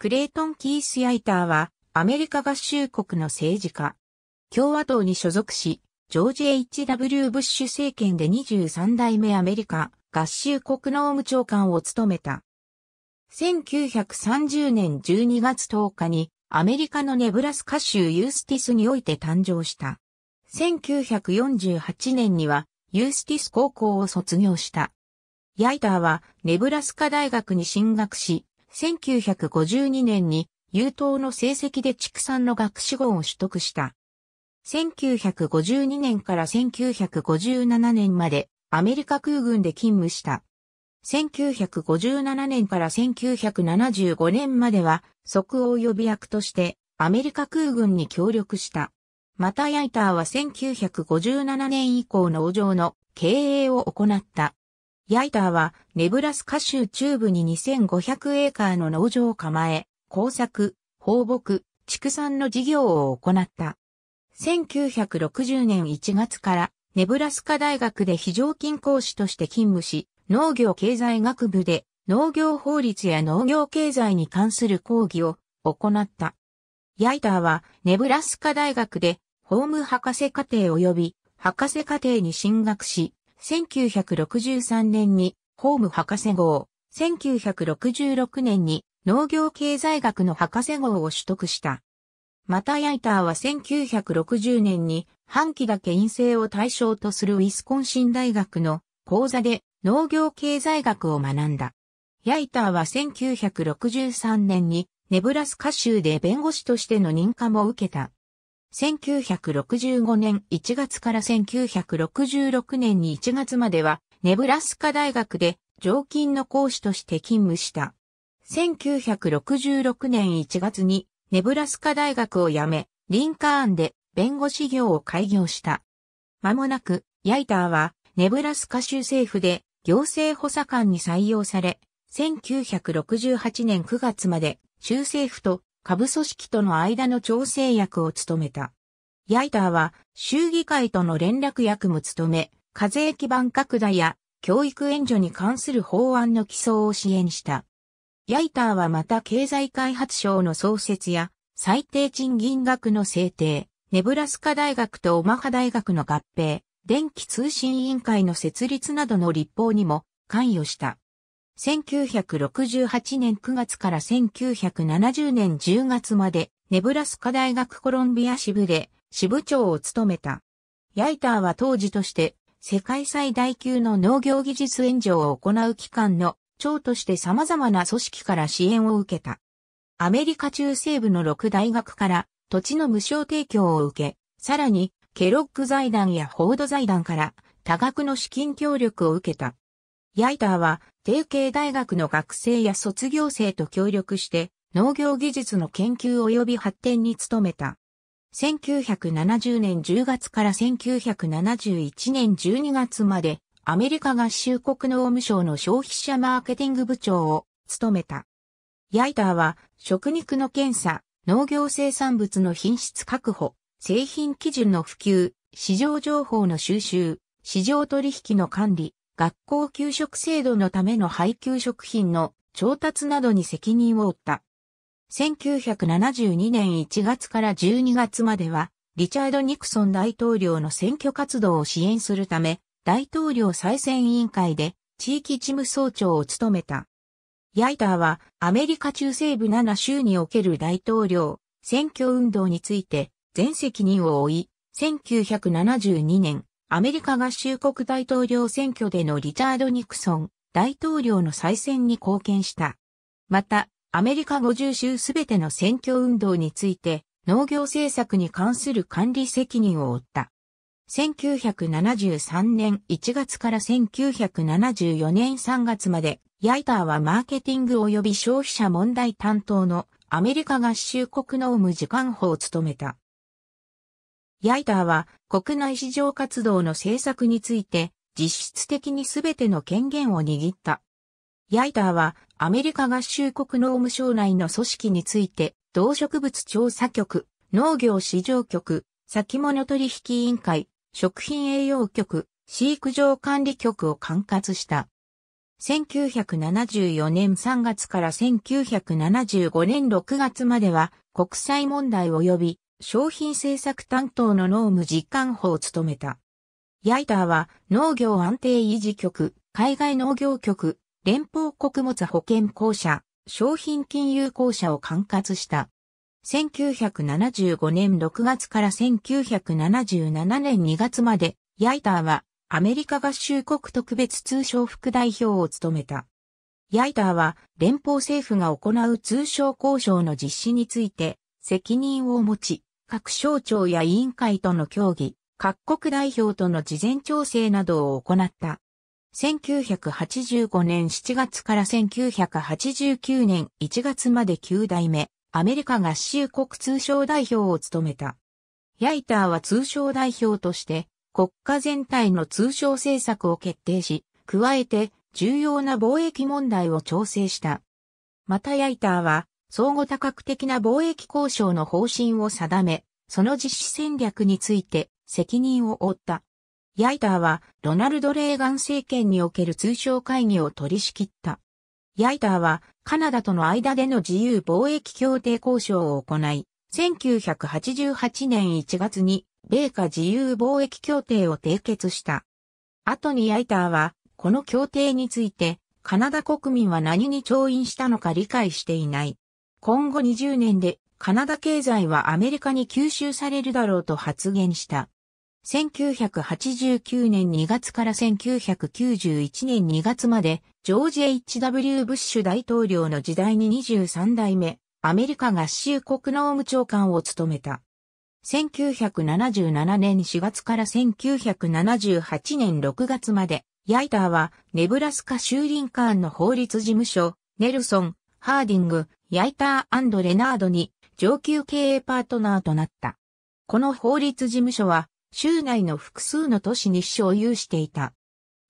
クレイトン・キース・ヤイターは、アメリカ合衆国の政治家。共和党に所属し、ジョージ・ H.W. ブッシュ政権で23代目アメリカ合衆国農務長官を務めた。1930年12月10日にアメリカのネブラスカ州ユースティスにおいて誕生した。1948年にはユースティス高校を卒業した。ヤイターはネブラスカ大学に進学し、1952年に優等の成績で畜産の学士号を取得した。1952年から1957年までアメリカ空軍で勤務した。1957年から1975年までは即応予備役としてアメリカ空軍に協力した。またヤイターは1957年以降農場の経営を行った。ヤイターは、ネブラスカ州中部に2500エーカーの農場を構え、工作、放牧、畜産の事業を行った。1960年1月からネブラスカ大学で非常勤講師として勤務し、農業経済学部で農業法律や農業経済に関する講義を行った。ヤイターはネブラスカ大学で法務博士課程及び博士課程に進学し、1963年にホーム博士号、1966年に農業経済学の博士号を取得した。またヤイターは1960年に半期だけ陰性を対象とするウィスコンシン大学の講座で農業経済学を学んだ。ヤイターは1963年にネブラスカ州で弁護士としての認可も受けた。1965年1月から1966年に1月までは、ネブラスカ大学で常勤の講師として勤務した。1966年1月にネブラスカ大学を辞め、リンカーンで弁護士業を開業した。間もなく、ヤイターはネブラスカ州政府で行政補佐官に採用され、1968年9月まで州政府と下部組織との間の調整役を務めた。ヤイターは州議会との連絡役も務め、課税基盤拡大や教育援助に関する法案の起草を支援した。ヤイターはまた経済開発省の創設や最低賃金額の制定、ネブラスカ大学とオマハ大学の合併、電気通信委員会の設立などの立法にも関与した。1968年9月から1970年10月まで、ネブラスカ大学コロンビア支部で支部長を務めた。ヤイターは当時として世界最大級の農業技術援助を行う機関の長として様々な組織から支援を受けた。アメリカ中西部の6大学から土地の無償提供を受け、さらにケロッグ財団やフォード財団から多額の資金協力を受けた。ヤイターは帝京大学の学生や卒業生と協力して農業技術の研究及び発展に努めた。1970年10月から1971年12月までアメリカ合衆国農務省の消費者マーケティング部長を務めた。ヤイターは食肉の検査、農業生産物の品質確保、製品基準の普及、市場情報の収集、市場取引の管理、学校給食制度のための配給食品の調達などに責任を負った。1972年1月から12月までは、リチャード・ニクソン大統領の選挙活動を支援するため、大統領再選委員会で地域事務総長を務めた。ヤイターはアメリカ中西部7州における大統領選挙運動について全責任を負い、1972年アメリカ合衆国大統領選挙でのリチャード・ニクソン大統領の再選に貢献した。また、アメリカ50州すべての選挙運動について農業政策に関する管理責任を負った。1973年1月から1974年3月まで、ヤイターはマーケティング及び消費者問題担当のアメリカ合衆国農務次官補を務めた。ヤイターは国内市場活動の政策について実質的に全ての権限を握った。ヤイターはアメリカ合衆国農務省内の組織について動植物調査局、農業市場局、先物取引委員会、食品栄養局、飼育場管理局を管轄した。1974年3月から1975年6月までは国際問題及び商品政策担当の農務実感法を務めた。ヤイターは農業安定維持局、海外農業局、連邦穀物保険公社、商品金融公社を管轄した。1975年6月から1977年2月まで、ヤイターはアメリカ合衆国特別通商副代表を務めた。ヤイターは連邦政府が行う通商交渉の実施について責任を持ち、各省庁や委員会との協議、各国代表との事前調整などを行った。1985年7月から1989年1月まで9代目、アメリカ合衆国通商代表を務めた。ヤイターは通商代表として、国家全体の通商政策を決定し、加えて重要な貿易問題を調整した。またヤイターは、相互多角的な貿易交渉の方針を定め、その実施戦略について責任を負った。ヤイターはロナルド・レーガン政権における通商会議を取り仕切った。ヤイターはカナダとの間での自由貿易協定交渉を行い、1988年1月に米価自由貿易協定を締結した。後にヤイターはこの協定についてカナダ国民は何に調印したのか理解していない。今後20年でカナダ経済はアメリカに吸収されるだろうと発言した。1989年2月から1991年2月まで、ジョージ・ H.W. ブッシュ大統領の時代に23代目、アメリカ合衆国農務長官を務めた。1977年4月から1978年6月まで、ヤイターはネブラスカ州リンカーンの法律事務所、ネルソン、ハーディング、ヤイターレナードに上級経営パートナーとなった。この法律事務所は、州内の複数の都市に所有していた。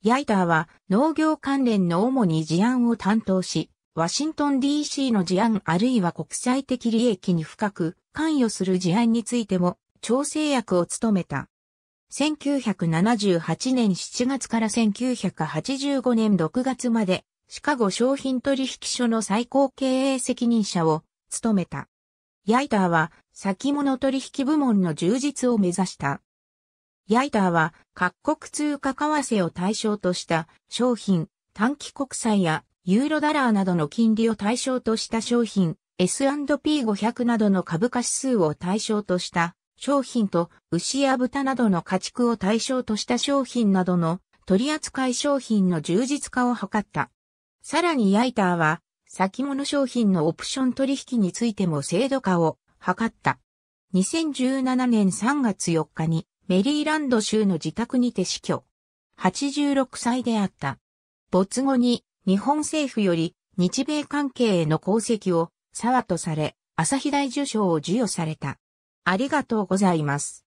ヤイターは農業関連の主に事案を担当し、ワシントン DC の事案あるいは国際的利益に深く関与する事案についても調整役を務めた。1978年7月から1985年6月までシカゴ商品取引所の最高経営責任者を務めた。ヤイターは先物取引部門の充実を目指した。ヤイターは各国通貨為替を対象とした商品、短期国債やユーロダラーなどの金利を対象とした商品、S&P500 などの株価指数を対象とした商品と牛や豚などの家畜を対象とした商品などの取扱い商品の充実化を図った。さらにヤイターは、先物商品のオプション取引についても制度化を図った。2017年3月4日にメリーランド州の自宅にて死去。86歳であった。没後に日本政府より日米関係への功績を沢とされ、朝日大受賞を授与された。ありがとうございます。